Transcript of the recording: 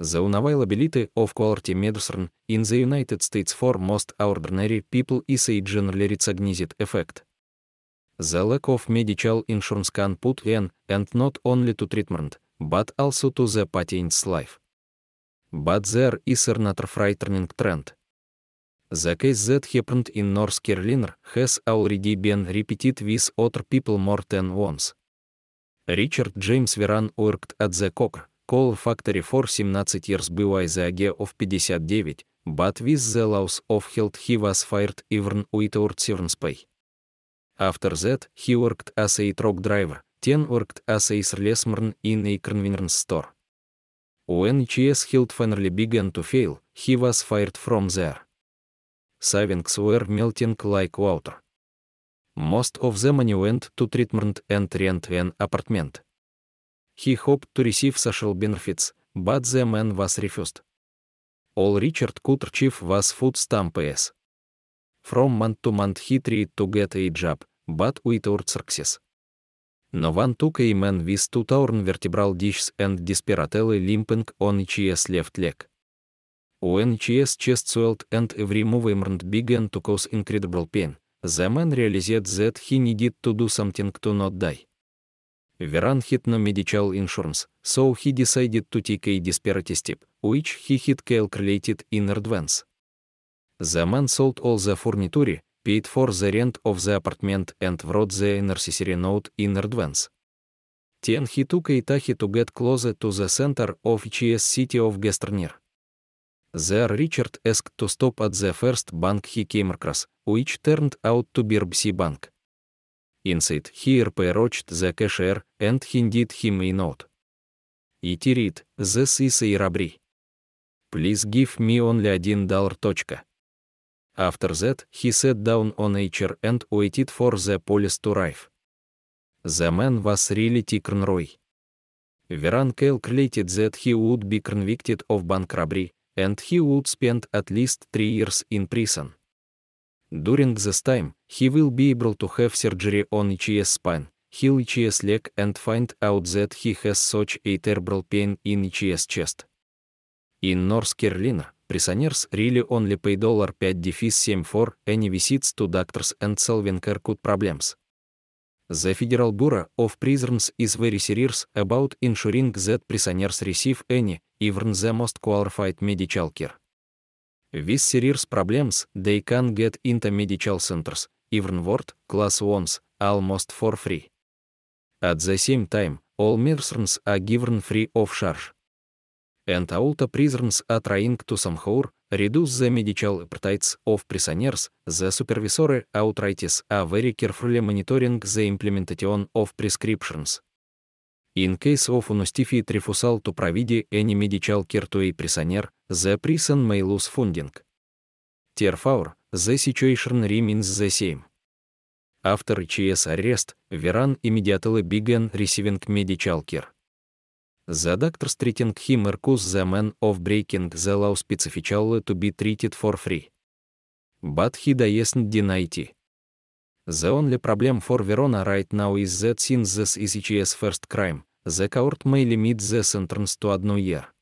The unavailability of quality medicine in the United States for most ordinary people is a generally recognized effect. The lack of medical insurance can put an end not only to treatment, but also to the patient's life. But there is another frightening trend. The case that happened in North Carolina has already been repeated with other people more than once. Richard James Veran worked at the Cocker Call Factory for 17 years by the age of 59, but with the loss of health he was fired even without severance pay. After that, he worked as a truck driver, then worked as a salesman in a convenience store. When CS Hilt finally began to fail, he was fired from there. Savings were melting like water. Most of the money went to treatment and rent an apartment. He hoped to receive social benefits, but the man was refused. All Richard could achieve was food stamp S. From month to month he tried to get a job, but without success. No one took a man with two torn vertebral discs and disparately limping on his left leg. When his chest swelled and every movement began to cause incredible pain, the man realized that he needed to do something to not die. Веран hit no medical insurance, so he decided to take a disparity step, which he had calculated in advance. The man sold all the furniture, paid for the rent of the apartment and wrote the necessary note in advance. Then he took a taxi to get closer to the center of GS city of Gasternir. There Richard asked to stop at the first bank he came across, which turned out to be RBC Bank. Inside here peroched the cashier and handed him a note. It read, this is a robbery. Please give me only один dollar. Точка. After that, he sat down on a chair and waited for the police to arrive. The man was really Tikran Roy. Veran calculated that he would be convicted of bank robbery, and he would spend at least three years in prison. During this time, he will be able to have surgery on ECS spine, heal ECS leg and find out that he has such a terrible pain in ECS chest. In North Carolina, prisoners really only pay $5 defis 7 for any visits to doctors and solving haircut problems. The Federal Bureau of Prisons is very serious about ensuring that prisoners receive any, even the most qualified medical care. This serious problems they can get into medical centers, even worth class ones, almost for free. At the same time, all medicines are given free of charge. And all the prisons are trying to somehow reduce the medical appetites of prisoners, the supervisors authorities are very carefully monitoring the implementation of prescriptions. Инкейс of unostifi trifusal tu providi eni medical certui prisoner, the prison may lose funding. Therefore, the situation remains the same. After ЧС arrest, Веран immediately began receiving medical care. The doctors treating him accused the man of breaking the law specifically to be treated for free. But he doesn't deny it. The only problem for Verona right now is that since this is ECS first crime, за каорт мейлимит за центрнсту одну ер.